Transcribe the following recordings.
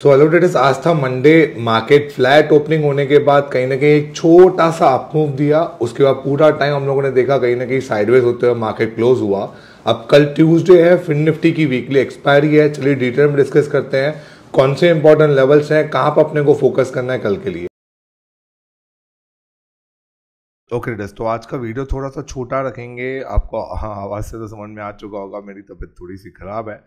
तो hello allotted आज था मंडे मार्केट फ्लैट ओपनिंग होने के बाद कहीं ना कहीं एक छोटा सा अप मूव दिया उसके बाद पूरा टाइम हम लोगों ने देखा कहीं ना कहीं साइडवेज होते हुए मार्केट क्लोज हुआ अब कल ट्यूसडे है फिन निफ्टी की वीकली एक्सपायरी है चलिए डिटेल में डिस्कस करते हैं कौन से इंपॉर्टेंट लेवल्स हैं कहाँ पर अपने को फोकस करना है कल के लिए ओके okay, तो आज का वीडियो थोड़ा सा छोटा रखेंगे आपको हाँ आवाज़ से तो समझ में आ चुका होगा मेरी तबीयत थोड़ी सी ख़राब है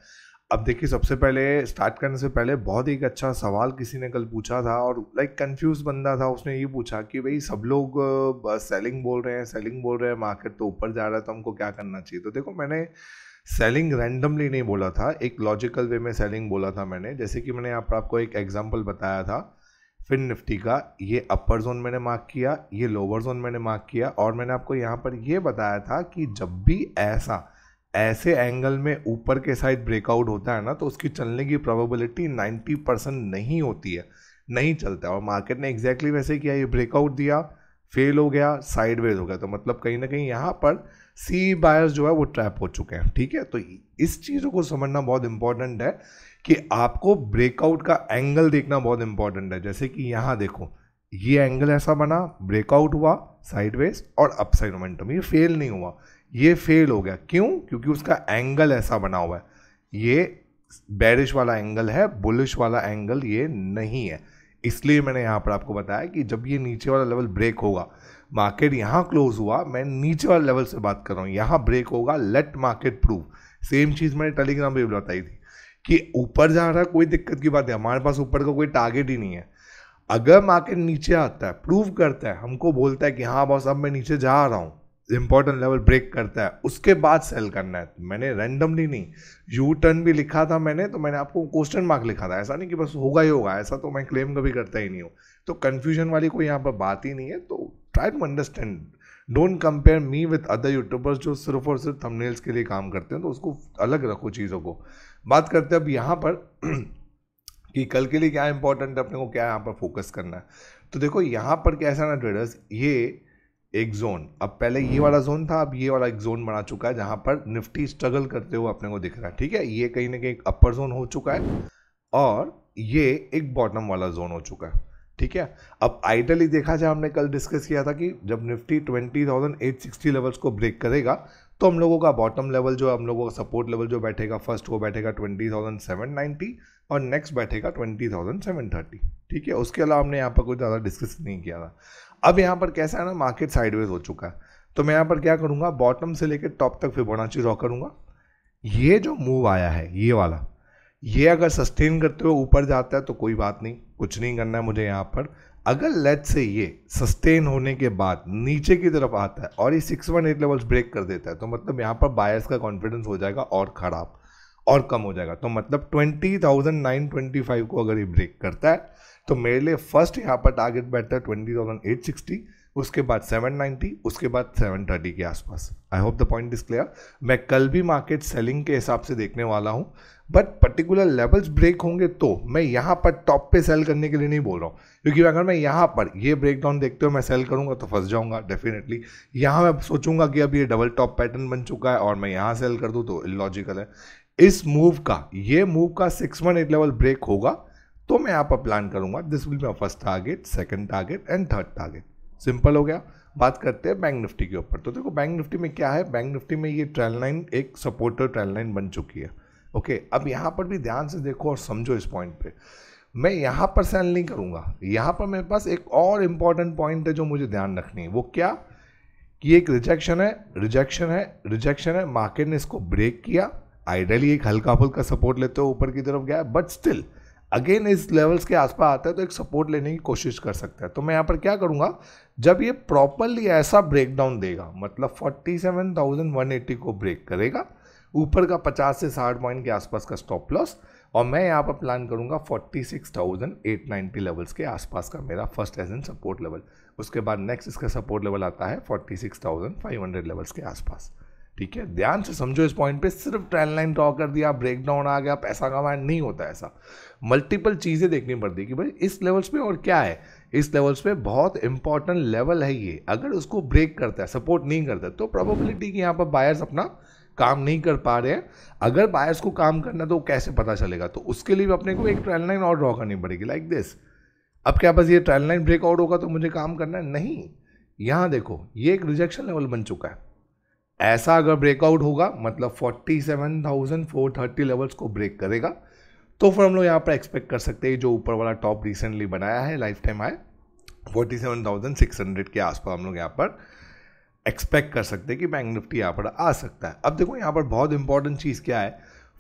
अब देखिए सबसे पहले स्टार्ट करने से पहले बहुत एक अच्छा सवाल किसी ने कल पूछा था और लाइक कंफ्यूज बंदा था उसने ये पूछा कि भाई सब लोग सेलिंग बोल रहे हैं सेलिंग बोल रहे हैं मार्केट तो ऊपर जा रहा है तो हमको क्या करना चाहिए तो देखो मैंने सेलिंग रैंडमली नहीं बोला था एक लॉजिकल वे में सेलिंग बोला था मैंने जैसे कि मैंने यहाँ पर आपको एक एग्जाम्पल बताया था फिन निफ्टी का ये अपर जोन मैंने मार्क किया ये लोअर जोन मैंने मार्क किया और मैंने आपको यहाँ पर यह बताया था कि जब भी ऐसा ऐसे एंगल में ऊपर के साइड ब्रेकआउट होता है ना तो उसकी चलने की प्रोबेबिलिटी 90 परसेंट नहीं होती है नहीं चलता है और मार्केट ने एग्जैक्टली exactly वैसे किया ये ब्रेकआउट दिया फेल हो गया साइडवेज हो गया तो मतलब कहीं ना कहीं यहाँ पर सी बायर्स जो है वो ट्रैप हो चुके हैं ठीक है तो इस चीज़ों को समझना बहुत इंपॉर्टेंट है कि आपको ब्रेकआउट का एंगल देखना बहुत इंपॉर्टेंट है जैसे कि यहाँ देखो ये एंगल ऐसा बना ब्रेकआउट हुआ साइडवेज और अपसाइड मोमेंटम ये फेल नहीं हुआ ये फेल हो गया क्यों क्योंकि उसका एंगल ऐसा बना हुआ है ये बैरिश वाला एंगल है बुलिश वाला एंगल ये नहीं है इसलिए मैंने यहाँ पर आपको बताया कि जब ये नीचे वाला लेवल ब्रेक होगा मार्केट यहाँ क्लोज हुआ मैं नीचे वाले लेवल से बात कर रहा हूँ यहाँ ब्रेक होगा लेट मार्केट प्रूव सेम चीज़ मैंने टेलीग्राम पर भी बताई थी कि ऊपर जा रहा है कोई दिक्कत की बात है हमारे पास ऊपर का कोई टारगेट ही नहीं है अगर मार्केट नीचे आता है प्रूव करता है हमको बोलता है कि हाँ बॉस अब मैं नीचे जा रहा हूँ इंपॉर्टेंट लेवल ब्रेक करता है उसके बाद सेल करना है मैंने रैंडमली नहीं यू टर्न भी लिखा था मैंने तो मैंने आपको क्वेश्चन मार्क लिखा था ऐसा नहीं कि बस होगा ही होगा ऐसा तो मैं क्लेम कभी करता ही नहीं हूँ तो कन्फ्यूजन वाली कोई यहाँ पर बात ही नहीं है तो try to understand don't compare me with other YouTubers जो सिर्फ और सिर्फ थंबनेल्स के लिए काम करते हैं तो उसको अलग रखो चीज़ों को बात करते हैं अब यहाँ पर कि कल के लिए क्या इंपॉर्टेंट है अपने को क्या यहाँ पर फोकस करना है तो देखो यहाँ पर कैसा ना ट्रेडर्स ये एक जोन अब पहले ये वाला जोन था अब ये वाला एक जोन बना चुका है जहाँ पर निफ्टी स्ट्रगल करते हुए अपने को दिख रहा है ठीक है ये कहीं ना कहीं अपर जोन हो चुका है और ये एक बॉटम वाला जोन हो चुका है ठीक है अब आइडली देखा जाए हमने कल डिस्कस किया था कि जब निफ्टी सिक्सटी लेवल्स को ब्रेक करेगा तो हम लोगों का बॉटम लेवल जो हम लोगों का सपोर्ट लेवल जो बैठेगा फर्स्ट वो बैठेगा ट्वेंटी थाउजेंड सेवन नाइन्टी और नेक्स्ट बैठेगा ट्वेंटी थाउजेंड सेवन थर्टी ठीक है उसके अलावा हमने यहाँ पर कुछ ज़्यादा डिस्कस नहीं किया था अब यहाँ पर कैसा है ना मार्केट साइडवेज हो चुका है तो मैं यहाँ पर क्या करूँगा बॉटम से लेकर टॉप तक फिबोनाची ड्रॉ करूँगा ये जो मूव आया है ये वाला ये अगर सस्टेन करते हुए ऊपर जाता है तो कोई बात नहीं कुछ नहीं करना है मुझे यहाँ पर अगर लेट से ये सस्टेन होने के बाद नीचे की तरफ आता है और ये six one eight levels break कर देता है तो मतलब यहाँ पर बायर्स का कॉन्फिडेंस हो जाएगा और ख़राब और कम हो जाएगा तो मतलब twenty thousand nine twenty five को अगर ये ब्रेक करता है तो मेरे लिए फर्स्ट यहाँ पर टारगेट बैठता है ट्वेंटी थाउजेंड एट सिक्सटी उसके बाद सेवन नाइन्टी उसके बाद सेवन थर्टी के आसपास I hope the point is clear मैं कल भी मार्केट सेलिंग के हिसाब से देखने वाला हूँ बट पर्टिकुलर लेवल्स ब्रेक होंगे तो मैं यहाँ पर टॉप पे सेल करने के लिए नहीं बोल रहा हूँ क्योंकि अगर मैं यहाँ पर ये ब्रेक डाउन देखते हुए मैं सेल करूँगा तो फंस जाऊँगा डेफिनेटली यहाँ मैं सोचूंगा कि अब ये डबल टॉप पैटर्न बन चुका है और मैं यहाँ सेल कर दूँ तो इलॉजिकल है इस मूव का ये मूव का six one eight level break होगा तो मैं यहाँ पर प्लान करूँगा this will my first target second target and third target simple हो गया बात करते हैं बैंक निफ्टी के ऊपर तो देखो बैंक निफ्टी में क्या है बैंक निफ्टी में ये ट्रेल लाइन एक सपोर्टर ट्रेल लाइन बन चुकी है ओके okay, अब यहाँ पर भी ध्यान से देखो और समझो इस पॉइंट पे मैं यहाँ पर सेल नहीं करूँगा यहाँ पर मेरे पास एक और इम्पॉर्टेंट पॉइंट है जो मुझे ध्यान रखनी है वो क्या कि एक रिजेक्शन है रिजेक्शन है रिजेक्शन है मार्केट ने इसको ब्रेक किया आइडली एक हल्का फुल्का सपोर्ट लेते हो ऊपर की तरफ गया बट स्टिल अगेन इस लेवल्स के आसपास आता है तो एक सपोर्ट लेने की कोशिश कर सकता है तो मैं यहाँ पर क्या करूँगा जब ये प्रॉपरली ऐसा ब्रेकडाउन देगा मतलब एट्टी को ब्रेक करेगा ऊपर का 50 से 60 पॉइंट के आसपास का स्टॉप लॉस और मैं यहाँ पर प्लान करूँगा 46,890 लेवल्स के आसपास का मेरा first as an support level उसके बाद नेक्स्ट इसका सपोर्ट लेवल आता है 46,500 लेवल्स के आसपास ठीक है ध्यान से समझो इस पॉइंट पे सिर्फ ट्रेंड लाइन ड्रॉ कर दिया ब्रेक डाउन आ गया पैसा कमाया नहीं होता ऐसा मल्टीपल चीज़ें देखनी पड़ती कि भाई इस लेवल्स पे और क्या है इस लेवल्स पे बहुत इंपॉर्टेंट लेवल है ये अगर उसको ब्रेक करता है सपोर्ट नहीं करता तो प्रोबेबिलिटी कि यहाँ पर बायर्स अपना काम नहीं कर पा रहे हैं अगर बायर्स को काम करना तो कैसे पता चलेगा तो उसके लिए भी अपने को एक ट्रायल लाइन और ड्रॉ करनी पड़ेगी लाइक दिस अब क्या बस ये ट्रायल लाइन ब्रेकआउट होगा तो मुझे काम करना है नहीं यहाँ देखो ये एक रिजेक्शन लेवल बन चुका है ऐसा अगर ब्रेकआउट होगा मतलब 47,430 लेवल्स को ब्रेक करेगा तो फिर हम लोग यहाँ पर एक्सपेक्ट कर सकते हैं जो ऊपर वाला टॉप रिसेंटली बनाया है लाइफ टाइम आए 47,600 के आसपास हम लोग यहाँ पर एक्सपेक्ट कर सकते हैं कि बैंक निफ्टी यहाँ पर आ सकता है अब देखो यहाँ पर बहुत इंपॉर्टेंट चीज़ क्या है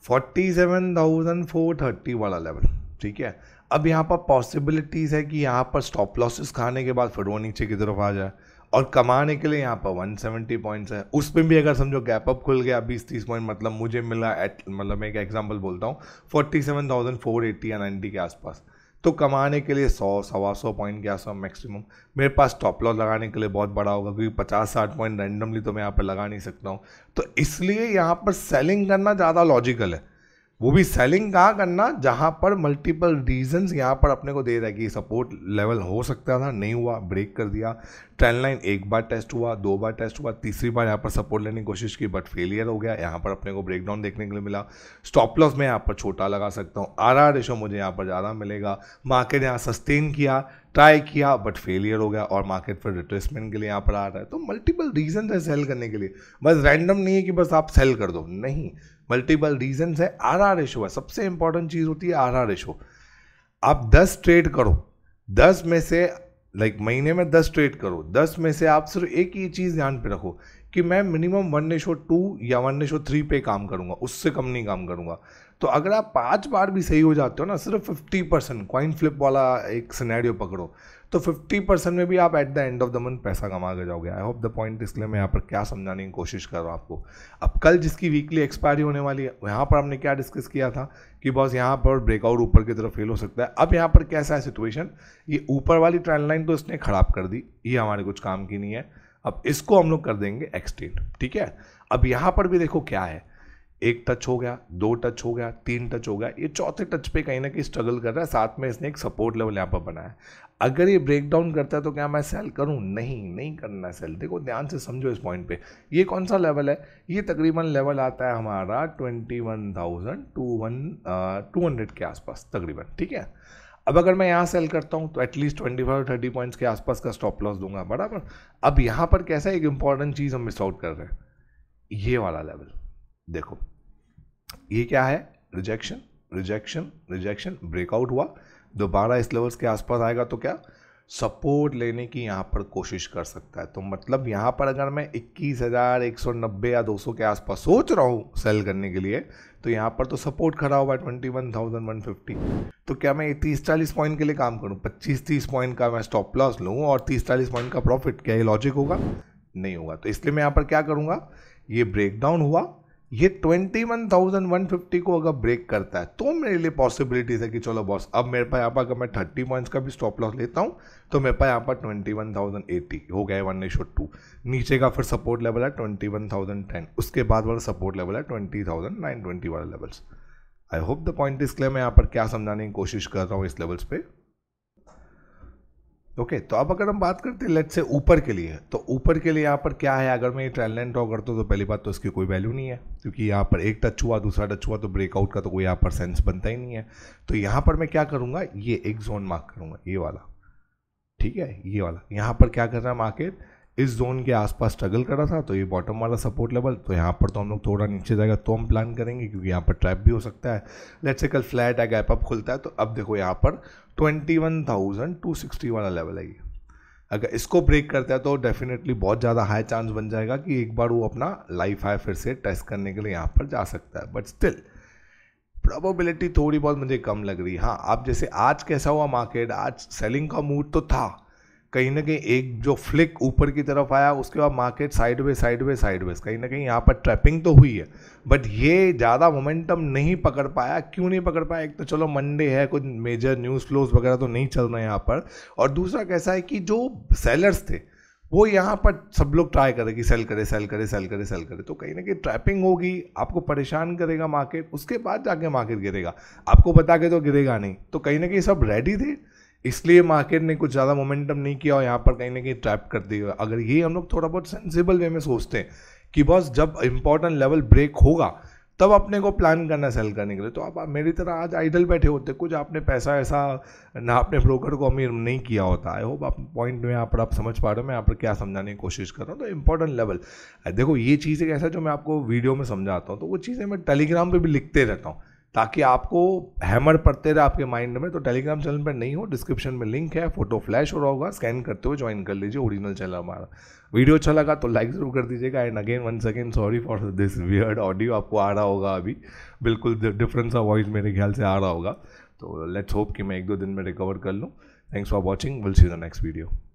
forty seven thousand four thirty वाला लेवल ठीक है अब यहाँ पर पॉसिबिलिटीज़ है कि यहाँ पर स्टॉप लॉसेस खाने के बाद फिर वो नीचे की तरफ आ जाए और कमाने के लिए यहाँ पर 170 पॉइंट्स है उस पर भी अगर समझो गैप अप खुल गया 20-30 पॉइंट मतलब मुझे मिला एट मतलब मैं एक एग्जांपल बोलता हूँ forty seven thousand four eighty या नाइन्टी के आसपास तो कमाने के लिए सौ सवा सौ पॉइंट क्या सौ मैक्सिमम मेरे पास टॉप लॉस लगाने के लिए बहुत बड़ा होगा क्योंकि पचास साठ पॉइंट रैंडमली तो मैं यहाँ पर लगा नहीं सकता हूँ तो इसलिए यहाँ पर सेलिंग करना ज़्यादा लॉजिकल है वो भी सेलिंग कहाँ करना जहाँ पर मल्टीपल रीजंस यहाँ पर अपने को दे रहा है कि सपोर्ट लेवल हो सकता था नहीं हुआ ब्रेक कर दिया ट्रेंड लाइन एक बार टेस्ट हुआ दो बार टेस्ट हुआ तीसरी बार यहाँ पर सपोर्ट लेने की कोशिश की बट फेलियर हो गया यहाँ पर अपने को ब्रेकडाउन देखने के लिए मिला स्टॉप लॉस मैं यहाँ पर छोटा लगा सकता हूँ आर आर रेशो मुझे यहाँ पर ज़्यादा मिलेगा मार्केट यहाँ सस्टेन किया ट्राई किया बट फेलियर हो गया और मार्केट फिर रिट्रेसमेंट के लिए यहाँ पर आ रहा है तो मल्टीपल रीजन है सेल करने के लिए बस रैंडम नहीं है कि बस आप सेल कर दो नहीं मल्टीपल रीजन है आर आर रेशो है सबसे इंपॉर्टेंट चीज़ होती है आर आर रेशो आप दस ट्रेड करो दस में से लाइक like, महीने में दस ट्रेड करो दस में से आप सिर्फ एक ही चीज़ ध्यान पे रखो कि मैं मिनिमम वन रेशो टू या वन रेशो थ्री पे काम करूंगा उससे कम नहीं काम करूंगा तो अगर आप पांच बार भी सही हो जाते हो ना सिर्फ फिफ्टी परसेंट क्वाइन फ्लिप वाला एक सिनेरियो पकड़ो तो 50 परसेंट में भी आप at the end of the month पैसा कमा के जाओगे आई होप द पॉइंट इसलिए मैं यहाँ पर क्या समझाने की कोशिश कर रहा हूँ आपको अब कल जिसकी वीकली एक्सपायरी होने वाली है यहाँ पर हमने क्या डिस्कस किया था कि बॉस यहाँ पर ब्रेकआउट ऊपर की तरफ फेल हो सकता है अब यहाँ पर कैसा है सिचुएशन ये ऊपर वाली ट्रेंड लाइन तो इसने ख़राब कर दी ये हमारे कुछ काम की नहीं है अब इसको हम लोग कर देंगे एक्सटेंड ठीक है अब यहाँ पर भी देखो क्या है एक टच हो गया दो टच हो गया तीन टच हो गया ये चौथे टच पे कहीं ना कहीं स्ट्रगल कर रहा है साथ में इसने एक सपोर्ट लेवल यहाँ पर बनाया अगर ये ब्रेक डाउन करता है तो क्या मैं सेल करूँ नहीं नहीं करना है सेल देखो ध्यान से समझो इस पॉइंट पे ये कौन सा लेवल है ये तकरीबन लेवल आता है हमारा twenty one thousand two one two hundred के आसपास तकरीबन ठीक है अब अगर मैं यहाँ सेल करता हूँ तो at least twenty five thirty points के आसपास का स्टॉप लॉस दूंगा बराबर अब यहाँ पर कैसा एक इंपॉर्टेंट चीज़ हम मिस आउट कर रहे हैं ये वाला लेवल देखो ये क्या है रिजेक्शन रिजेक्शन रिजेक्शन ब्रेकआउट हुआ दोबारा इस लेवल्स के आसपास आएगा तो क्या सपोर्ट लेने की यहाँ पर कोशिश कर सकता है तो मतलब यहाँ पर अगर मैं इक्कीस हज़ार एक सौ नब्बे या दो सौ के आसपास सोच रहा हूँ सेल करने के लिए तो यहाँ पर तो सपोर्ट खड़ा हुआ है twenty one thousand one fifty तो क्या मैं तीस चालीस पॉइंट के लिए काम करूँ पच्चीस तीस पॉइंट का मैं स्टॉप लॉस लूँ और तीस चालीस पॉइंट का प्रॉफिट क्या ये लॉजिक होगा नहीं होगा तो इसलिए मैं यहाँ पर क्या करूँगा ये ब्रेकडाउन हुआ ये twenty one thousand one fifty को अगर ब्रेक करता है तो मेरे लिए पॉसिबिलिटीज है कि चलो बॉस अब मेरे पास यहाँ पर अगर मैं थर्टी पॉइंट्स का भी स्टॉप लॉस लेता हूँ तो मेरे पास यहाँ पर ट्वेंटी वन थाउजेंड हो गया वन एशो टू नीचे का फिर सपोर्ट लेवल है ट्वेंटी वन थाउजेंड टेन उसके बाद वाला सपोर्ट लेवल है ट्वेंटी थाउजेंड नाइन ट्वेंटी वाला levels I hope the point इस मैं यहाँ पर क्या समझाने की कोशिश कर रहा हूँ इस लेवल्स पर ओके okay, तो अब अगर हम बात करते हैं लेट से ऊपर के लिए तो ऊपर के लिए यहाँ पर क्या है अगर मैं ये लाइन ड्रॉ करता हूँ तो पहली बात तो इसकी कोई वैल्यू नहीं है क्योंकि यहाँ पर एक टच हुआ दूसरा टच हुआ तो ब्रेकआउट का तो कोई यहाँ पर सेंस बनता ही नहीं है तो यहाँ पर मैं क्या करूँगा ये एक जोन मार्क करूँगा ये वाला ठीक है ये वाला यहाँ पर क्या कर रहा है मार्केट इस जोन के आसपास स्ट्रगल कर रहा था तो ये बॉटम वाला सपोर्ट लेवल तो यहाँ पर तो हम लोग थोड़ा नीचे जाएगा तो हम प्लान करेंगे क्योंकि यहाँ पर ट्रैप भी हो सकता है लेट से कल फ्लैट है गैप अप खुलता है तो अब देखो यहाँ पर twenty one thousand two sixty वाला लेवल है ये अगर इसको ब्रेक करता है तो डेफिनेटली बहुत ज़्यादा हाई चांस बन जाएगा कि एक बार वो अपना लाइफ हाई फिर से टेस्ट करने के लिए यहाँ पर जा सकता है बट स्टिल प्रोबेबिलिटी थोड़ी बहुत मुझे कम लग रही है हाँ आप जैसे आज कैसा हुआ मार्केट आज सेलिंग का मूड तो था कहीं ना कहीं एक जो फ्लिक ऊपर की तरफ आया उसके बाद market side side way way side way कहीं ना कहीं यहाँ पर ट्रैपिंग तो हुई है बट ये ज़्यादा मोमेंटम नहीं पकड़ पाया क्यों नहीं पकड़ पाया एक तो चलो मंडे है कुछ मेजर न्यूज़ फ्लोज वगैरह तो नहीं चल रहे हैं यहाँ पर और दूसरा कैसा है कि जो सेलर्स थे वो यहाँ पर सब लोग ट्राई करें कि सेल करे सेल करे सेल करे सेल करे तो कहीं ना कहीं ट्रैपिंग होगी आपको परेशान करेगा मार्केट उसके बाद जाके मार्केट गिरेगा आपको बता के तो गिरेगा नहीं तो कहीं ना कहीं सब रेडी थे इसलिए मार्केट ने कुछ ज़्यादा मोमेंटम नहीं किया और यहाँ पर कहीं ना कहीं ट्रैप कर दिया अगर ये हम लोग थोड़ा बहुत सेंसिबल वे में सोचते हैं कि बस जब इम्पोर्टेंट लेवल ब्रेक होगा तब अपने को प्लान करना सेल करने के लिए तो आप मेरी तरह आज आइडल बैठे होते कुछ आपने पैसा ऐसा ना आपने ब्रोकर को अमीर नहीं किया होता आई होप आप पॉइंट में यहाँ पर आप समझ पा रहे हो मैं यहाँ पर क्या समझाने की कोशिश कर रहा हूँ तो इंपॉर्टेंट लेवल देखो ये चीज़ एक ऐसा जो मैं आपको वीडियो में समझाता हूँ तो वो चीज़ें मैं टेलीग्राम पर भी लिखते रहता हूँ ताकि आपको हैमर पड़ते रहे आपके माइंड में तो टेलीग्राम चैनल पर नहीं हो डिस्क्रिप्शन में लिंक है फोटो फ्लैश हो रहा होगा स्कैन करते हुए ज्वाइन कर लीजिए ओरिजिनल चैनल हमारा वीडियो अच्छा लगा तो लाइक ज़रूर कर दीजिएगा and again one second sorry for this weird audio आपको आ रहा होगा अभी बिल्कुल डिफरेंस ऑफ वॉइस मेरे ख्याल से आ रहा होगा तो लेट्स होप कि मैं एक दो दिन में रिकवर कर लूँ thanks for watching will see the next video